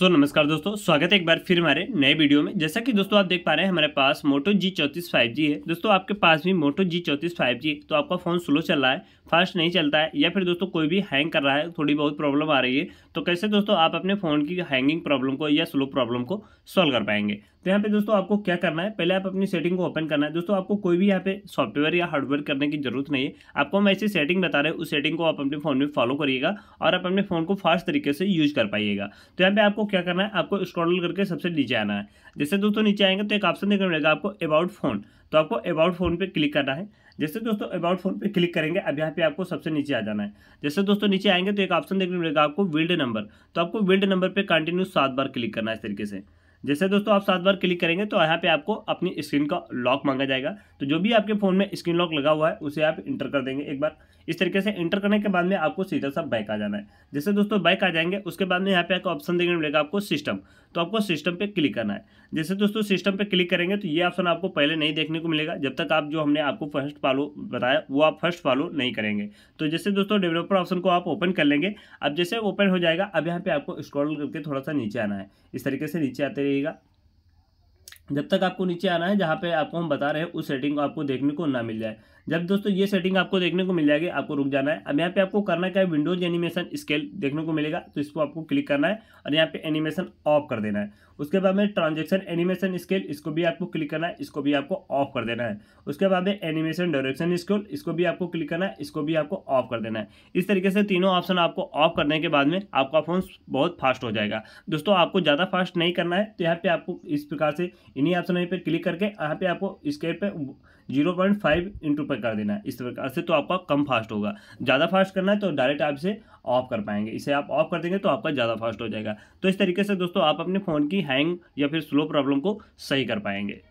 सो so, नमस्कार दोस्तों स्वागत है एक बार फिर हमारे नए वीडियो में जैसा कि दोस्तों आप देख पा रहे हैं हमारे पास मोटो जी चौंतीस फाइव जी है दोस्तों आपके पास भी मोटो जी चौंतीस फाइव जी तो आपका फ़ोन स्लो चल रहा है फास्ट नहीं चलता है या फिर दोस्तों कोई भी हैंग कर रहा है थोड़ी बहुत प्रॉब्लम आ रही है तो कैसे दोस्तों आप अपने फ़ोन की हैंगिंग प्रॉब्लम को या स्लो प्रॉब्लम को सॉल्व कर पाएंगे तो यहाँ पे दोस्तों आपको क्या करना है पहले आप अपनी सेटिंग को ओपन करना है दोस्तों आपको कोई भी यहाँ पे सॉफ्टवेयर या हार्डवेयर करने की जरूरत नहीं है आपको हम ऐसी सेटिंग बता रहे हैं उस सेटिंग को आप अपने फ़ोन में फॉलो करिएगा और आप अपने फ़ोन को फास्ट तरीके से यूज कर पाइएगा तो यहाँ पे आपको क्या करना है आपको स्क्रॉल करके सबसे नीचे आना है जैसे दोस्तों नीचे आएंगे तो एक ऑप्शन देखने मिलेगा आपको अबाउट फोन तो आपको अबाउट फोन पे क्लिक करना है जैसे दोस्तों अबाउट फोन पे क्लिक करेंगे अब यहाँ पे आपको सबसे नीचे आ जाना है जैसे दोस्तों नीचे आएंगे तो एक ऑप्शन देखने मिलेगा आपको विल्ड नंबर तो आपको विल्ड नंबर पर कंटिन्यू सात बार क्लिक करना है इस तरीके से जैसे दोस्तों आप सात बार क्लिक करेंगे तो यहाँ पे आपको अपनी स्क्रीन का लॉक मांगा जाएगा तो जो भी आपके फ़ोन में स्क्रीन लॉक लगा हुआ है उसे आप इंटर कर देंगे एक बार इस तरीके से इंटर करने के बाद में आपको सीधा सा बैक आ जाना है जैसे दोस्तों बैक आ जाएंगे उसके बाद में यहाँ पे आपको ऑप्शन देखने मिलेगा आपको सिस्टम तो आपको सिस्टम पे क्लिक करना है जैसे दोस्तों सिस्टम पे क्लिक करेंगे तो ये ऑप्शन आपको पहले नहीं देखने को मिलेगा जब तक आप जो हमने आपको फर्स्ट फॉलो बताया वो आप फर्स्ट फॉलो नहीं करेंगे तो जैसे दोस्तों डेवलपर ऑप्शन को आप ओपन कर लेंगे अब जैसे ओपन हो जाएगा अब यहाँ पे आपको स्क्रॉल करके थोड़ा सा नीचे आना है इस तरीके से नीचे आते 映画 जब तक आपको नीचे आना है जहाँ पे आपको हम बता रहे हैं उस सेटिंग को आपको देखने को ना मिल जाए जब दोस्तों ये सेटिंग आपको देखने को मिल जाएगी आपको रुक जाना है अब यहाँ पे आपको करना क्या है विंडोज एनिमेशन स्केल देखने को मिलेगा तो इसको आपको क्लिक करना है और यहाँ पे एनिमेशन ऑफ कर देना है उसके बाद में ट्रांजेक्शन एनिमेशन स्केल इसको भी आपको क्लिक करना है इसको भी आपको ऑफ कर देना है उसके बाद में एनिमेशन डायरेक्शन स्केल इसको भी आपको क्लिक करना है इसको भी आपको ऑफ कर देना है इस तरीके से तीनों ऑप्शन आपको ऑफ करने के बाद में आपका फोन बहुत फास्ट हो जाएगा दोस्तों आपको ज़्यादा फास्ट नहीं करना है तो यहाँ पर आपको इस प्रकार से इन्हीं ऑप्शन पर क्लिक करके यहाँ पे आपको स्केल पे जीरो पॉइंट फाइव इंटू पर कर देना है इस प्रकार से तो आपका कम फास्ट होगा ज़्यादा फास्ट करना है तो डायरेक्ट आप इसे ऑफ कर पाएंगे इसे आप ऑफ कर देंगे तो आपका ज़्यादा फास्ट हो जाएगा तो इस तरीके से दोस्तों आप अपने फ़ोन की हैंग या फिर स्लो प्रॉब्लम को सही कर पाएंगे